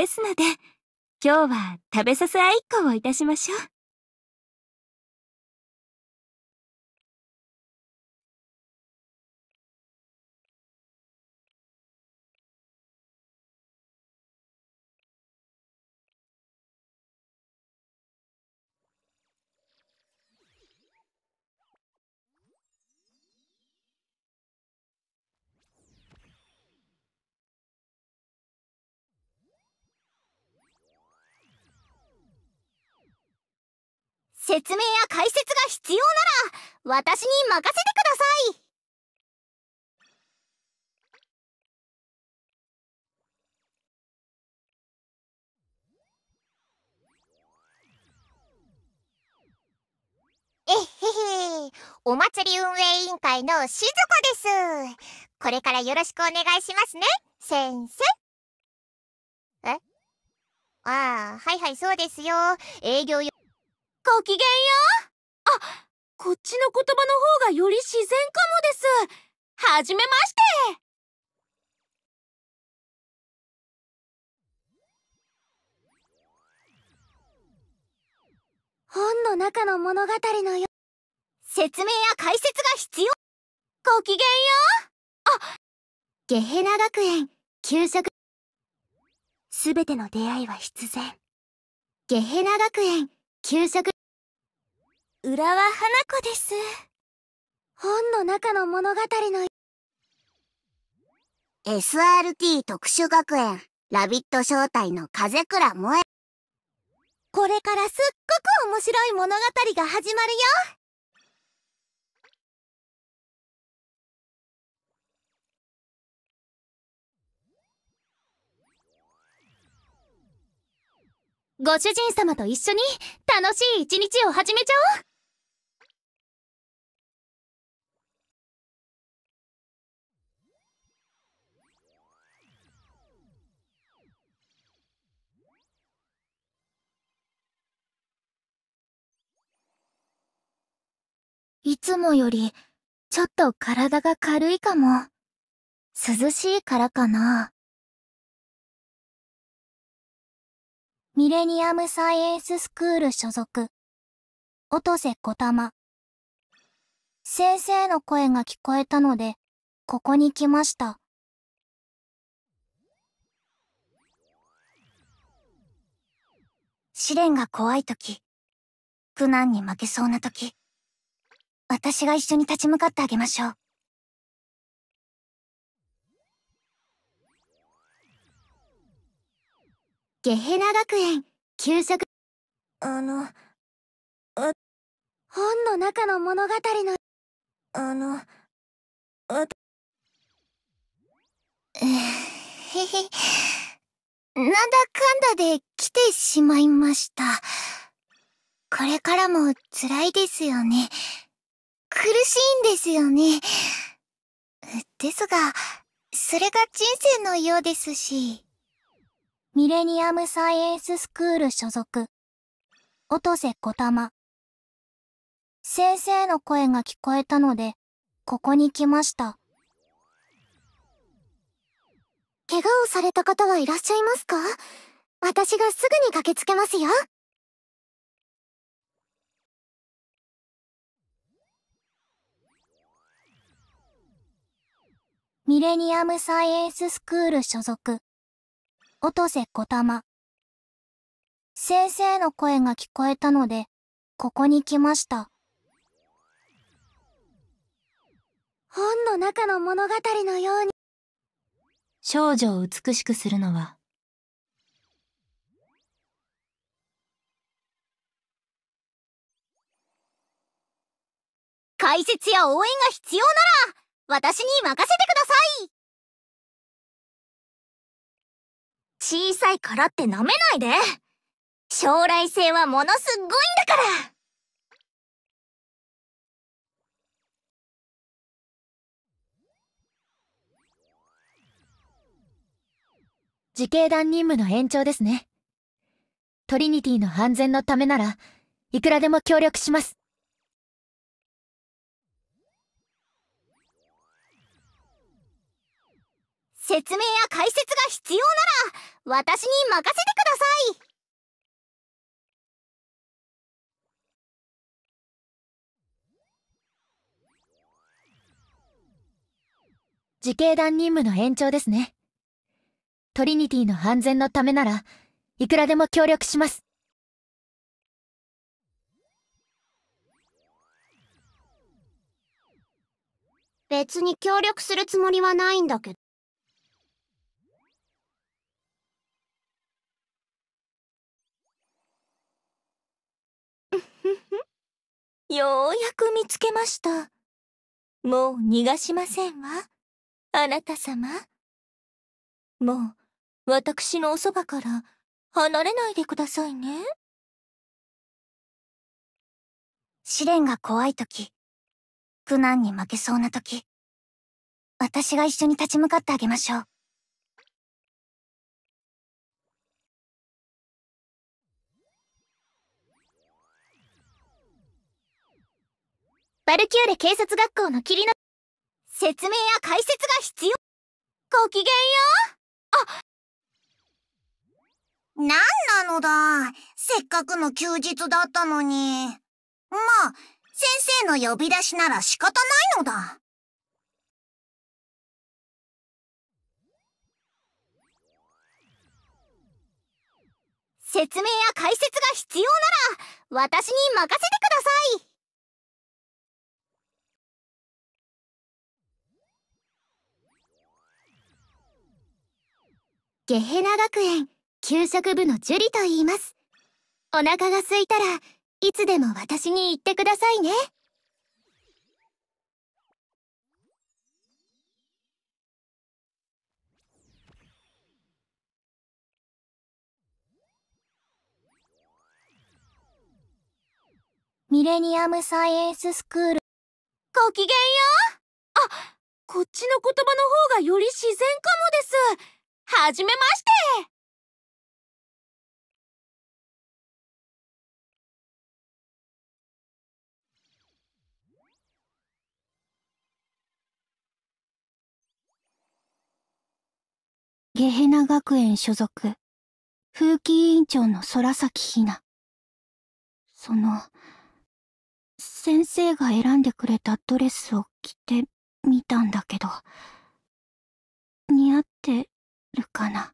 ですので、今日は食べさせあいっこをいたしましょう。説明や解説が必要なら私に任せてくださいえへへお祭り運営委員会の静子ですこれからよろしくお願いしますね先生えああはいはいそうですよ営業よごきげんようあ、こっちの言葉の方がより自然かもです。はじめまして本の中の物語のよ説明や解説が必要ごきげんようあゲヘナ学園給食すべての出会いは必然ゲヘナ学園給食浦和花子です本の中の物語の SRT 特殊学園ラビット招待の風倉萌これからすっごく面白い物語が始まるよご主人様と一緒に楽しい一日を始めちゃおういつもより、ちょっと体が軽いかも。涼しいからかな。ミレニアムサイエンススクール所属。音瀬小玉。先生の声が聞こえたので、ここに来ました。試練が怖い時、苦難に負けそうな時、私が一緒に立ち向かってあげましょう。ゲヘナ学園、給食。あの、あ、本の中の物語の、あの、あ、えへへ。なんだかんだで来てしまいました。これからも辛いですよね。苦しいんですよね。ですが、それが人生のようですし。ミレニアムサイエンススクール所属、音瀬小玉。先生の声が聞こえたので、ここに来ました。怪我をされた方はいらっしゃいますか私がすぐに駆けつけますよ。ミレニアムサイエンススクール所属。音瀬小玉。先生の声が聞こえたので、ここに来ました。本の中の物語のように。少女を美しくするのは、解説や応援が必要なら、私に任せてくださいい小さいからって舐めないで将来性はものすごいんだから自警団任務の延長ですね。トリニティの安全のためなら、いくらでも協力します。説明や解説が必要なら私に任せてください自警団任務の延長ですね。トリニティの安全のためなら、いくらでも協力します。別に協力するつもりはないんだけど。ようやく見つけました。もう逃がしませんわ。あなた様。もう、私のおそばから離れないでくださいね。試練が怖いとき、苦難に負けそうなとき、私が一緒に立ち向かってあげましょう。ルキューレ警察学校の霧の説明や解説が必要ごきげんようあなんなのだせっかくの休日だったのにまあ先生の呼び出しなら仕方ないのだ説明や解説が必要なら私に任せてくださいゲヘナ学園給食部のジュリと言いますお腹が空いたらいつでも私に言ってくださいねミレニアムサイエンススクールごきげんようあこっちの言葉の方がより自然かもですはじめましてゲヘナ学園所属風紀委員長の空崎ひなその先生が選んでくれたドレスを着てみたんだけど似合ってるかな。